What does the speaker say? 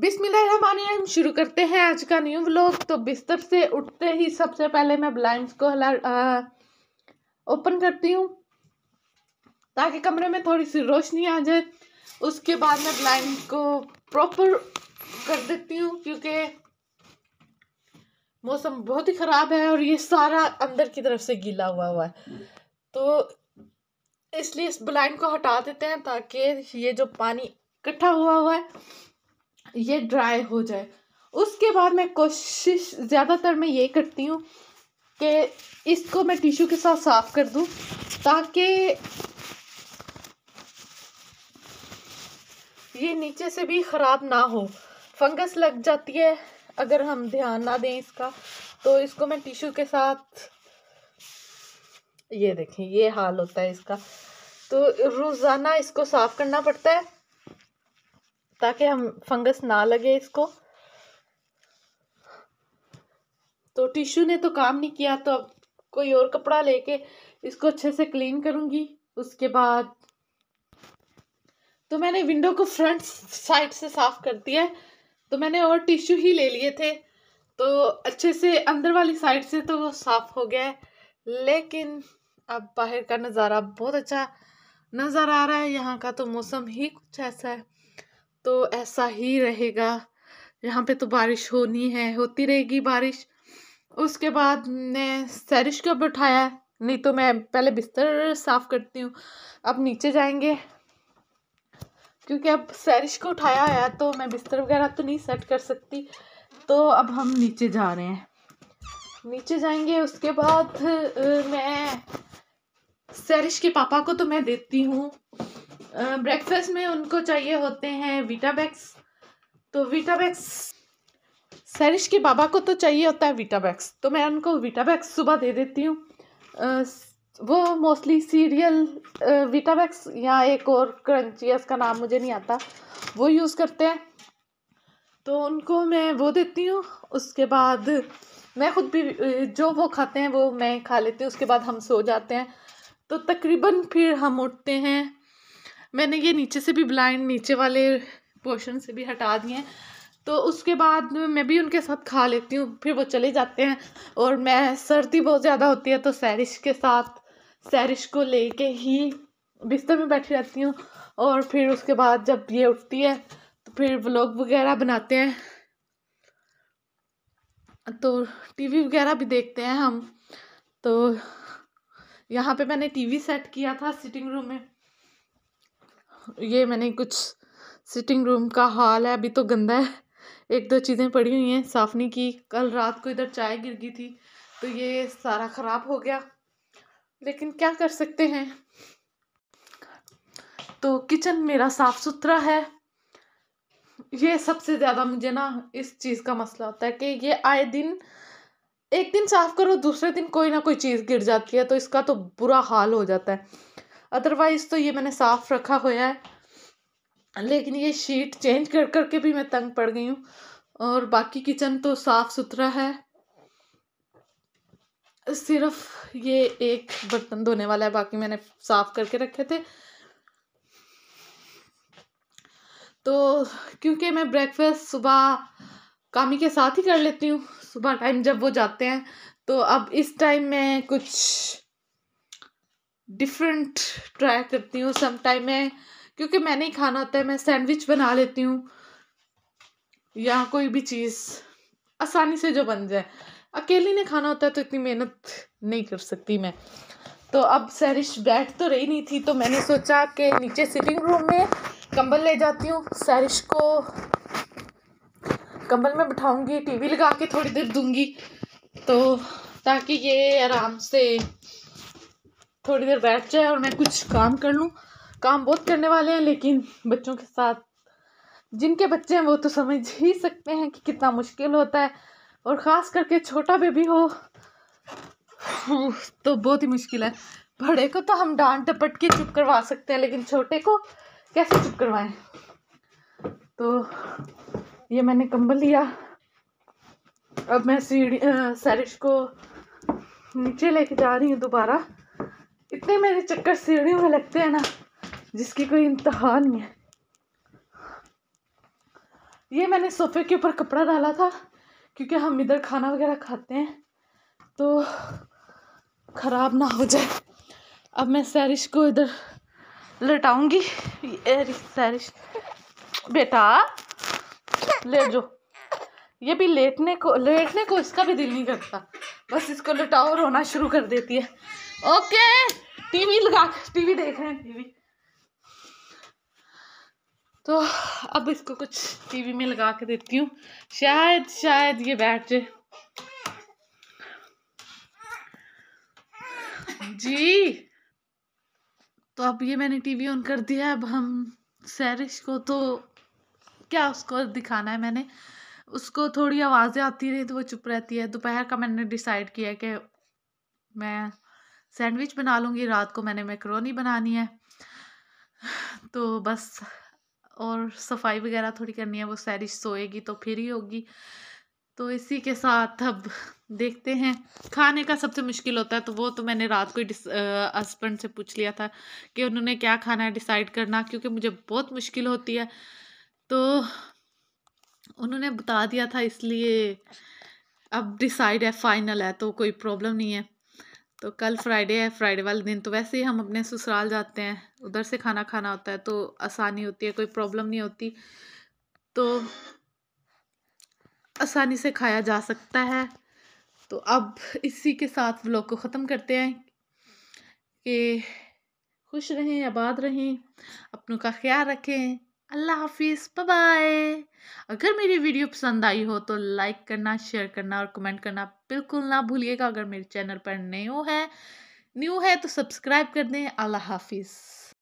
बिसमीम शुरू करते हैं आज का न्यू व्लॉग तो बिस्तर से उठते ही सबसे पहले मैं ब्लाइंड्स को हला ओपन करती हूँ ताकि कमरे में थोड़ी सी रोशनी आ जाए उसके बाद मैं ब्लाइंड को प्रॉपर कर देती हूँ क्योंकि मौसम बहुत ही ख़राब है और ये सारा अंदर की तरफ से गीला हुआ हुआ है तो इसलिए इस ब्लाइंड को हटा देते हैं ताकि ये जो पानी इकट्ठा हुआ हुआ है ये ड्राई हो जाए उसके बाद मैं कोशिश ज़्यादातर मैं ये करती हूँ कि इसको मैं टिशू के साथ साफ़ कर दूँ ताकि ये नीचे से भी ख़राब ना हो फंगस लग जाती है अगर हम ध्यान ना दें इसका तो इसको मैं टिशू के साथ ये देखें ये हाल होता है इसका तो रोज़ाना इसको साफ़ करना पड़ता है ताकि हम फंगस ना लगे इसको तो टिश्यू ने तो काम नहीं किया तो अब कोई और कपड़ा लेके इसको अच्छे से क्लीन करूँगी उसके बाद तो मैंने विंडो को फ्रंट साइड से साफ़ कर दिया है तो मैंने और टिश्यू ही ले लिए थे तो अच्छे से अंदर वाली साइड से तो वो साफ़ हो गया है लेकिन अब बाहर का नज़ारा बहुत अच्छा नज़र आ रहा है यहाँ का तो मौसम ही कुछ ऐसा है तो ऐसा ही रहेगा यहाँ पे तो बारिश होनी है होती रहेगी बारिश उसके बाद ने सैरिश को अब उठाया है नहीं तो मैं पहले बिस्तर साफ़ करती हूँ अब नीचे जाएंगे क्योंकि अब सैरिश को उठाया है तो मैं बिस्तर वगैरह तो नहीं सेट कर सकती तो अब हम नीचे जा रहे हैं नीचे जाएंगे उसके बाद मैं सैरिश के पापा को तो मैं देती हूँ ब्रेकफास्ट में उनको चाहिए होते हैं विटाबैक्स तो विटाबैक्स सरिश के बाबा को तो चाहिए होता है विटाबैक्स तो मैं उनको विटाबैक्स सुबह दे देती हूँ वो मोस्टली सीरियल विटाबैक्स या एक और क्रंची का नाम मुझे नहीं आता वो यूज़ करते हैं तो उनको मैं वो देती हूँ उसके बाद मैं खुद भी जो वो खाते हैं वो मैं खा लेती हूँ उसके बाद हम सो जाते हैं तो तकरीबन फिर हम उठते हैं मैंने ये नीचे से भी ब्लाइंड नीचे वाले पोर्शन से भी हटा दिए हैं तो उसके बाद मैं भी उनके साथ खा लेती हूँ फिर वो चले जाते हैं और मैं सर्दी बहुत ज़्यादा होती है तो सैरिश के साथ सैरिश को लेके ही बिस्तर में बैठी रहती हूँ और फिर उसके बाद जब ये उठती है तो फिर व्लॉग वगैरह बनाते हैं तो टीवी वगैरह भी देखते हैं हम तो यहाँ पे मैंने टीवी सेट किया था सिटिंग रूम में ये मैंने कुछ सिटिंग रूम का हॉल है अभी तो गंदा है एक दो चीज़ें पड़ी हुई हैं साफ नहीं की कल रात को इधर चाय गिर गई थी तो ये सारा ख़राब हो गया लेकिन क्या कर सकते हैं तो किचन मेरा साफ़ सुथरा है ये सबसे ज़्यादा मुझे ना इस चीज़ का मसला होता है कि ये आए दिन एक दिन साफ़ करो दूसरे दिन कोई ना कोई चीज़ गिर जाती है तो इसका तो बुरा हाल हो जाता है अदरवाइज़ तो ये मैंने साफ़ रखा हुआ है लेकिन ये शीट चेंज कर कर के भी मैं तंग पड़ गई हूँ और बाकी किचन तो साफ़ सुथरा है सिर्फ ये एक बर्तन धोने वाला है बाकी मैंने साफ़ करके रखे थे तो क्योंकि मैं ब्रेकफास्ट सुबह कामी के साथ ही कर लेती हूँ सुबह टाइम जब वो जाते हैं तो अब इस टाइम मैं कुछ डिफरेंट ट्राई करती हूँ समटाइम मैं क्योंकि मैं नहीं खाना होता है मैं सैंडविच बना लेती हूँ या कोई भी चीज़ आसानी से जो बन जाए अकेली ने खाना होता है तो इतनी मेहनत नहीं कर सकती मैं तो अब सैरिश बैठ तो रही नहीं थी तो मैंने सोचा कि नीचे सिटिंग रूम में कंबल ले जाती हूँ सैरिश को कंबल में बिठाऊंगी टीवी लगा के थोड़ी देर दूंगी तो ताकि ये आराम से थोड़ी देर बैठ जाए और मैं कुछ काम कर लूँ काम बहुत करने वाले हैं लेकिन बच्चों के साथ जिनके बच्चे हैं वो तो समझ ही सकते हैं कि कितना मुश्किल होता है और ख़ास करके छोटा बेबी हो तो बहुत ही मुश्किल है बड़े को तो हम डांट टपट के चुप करवा सकते हैं लेकिन छोटे को कैसे चुप करवाएं तो ये मैंने कंबल लिया अब मैं सीढ़ी सैरिश को नीचे लेके जा रही हूँ दोबारा इतने मेरे चक्कर सीढ़ियों में लगते हैं ना जिसकी कोई इंतहा नहीं है ये मैंने सोफे के ऊपर कपड़ा डाला था क्योंकि हम इधर खाना वगैरह खाते हैं तो ख़राब ना हो जाए अब मैं सैरिश को इधर लटाऊंगी सैरिश बेटा ले जो ये भी लेटने को लेटने को इसका भी दिल नहीं करता बस इसको लटाओ रोना शुरू कर देती है ओके टीवी लगा टीवी देख रहे हैं टीवी तो अब इसको कुछ टीवी में लगा के देती हूँ शायद शायद ये बैठ जाए जी तो अब ये मैंने टीवी ऑन कर दिया अब हम सैरिश को तो क्या उसको दिखाना है मैंने उसको थोड़ी आवाज़ें आती रही तो वो चुप रहती है दोपहर का मैंने डिसाइड किया कि मैं सैंडविच बना लूँगी रात को मैंने मैक्रोनी बनानी है तो बस और सफाई वगैरह थोड़ी करनी है वो सैरिश सोएगी तो फिर ही होगी तो इसी के साथ अब देखते हैं खाने का सबसे मुश्किल होता है तो वो तो मैंने रात को ही हस्बेंड से पूछ लिया था कि उन्होंने क्या खाना है डिसाइड करना क्योंकि मुझे बहुत मुश्किल होती है तो उन्होंने बता दिया था इसलिए अब डिसाइड है फाइनल है तो कोई प्रॉब्लम नहीं है तो कल फ्राइडे है फ्राइडे वाले दिन तो वैसे ही हम अपने ससुराल जाते हैं उधर से खाना खाना होता है तो आसानी होती है कोई प्रॉब्लम नहीं होती तो आसानी से खाया जा सकता है तो अब इसी के साथ व्लॉग को ख़त्म करते हैं कि खुश रहें आबाद रहें अपनों का ख्याल रखें अल्लाह हाफिज़ बाय अगर मेरी वीडियो पसंद आई हो तो लाइक करना शेयर करना और कमेंट करना बिल्कुल ना भूलिएगा अगर मेरे चैनल पर नए हो है न्यू है तो सब्सक्राइब कर दें अल्लाह हाफिज़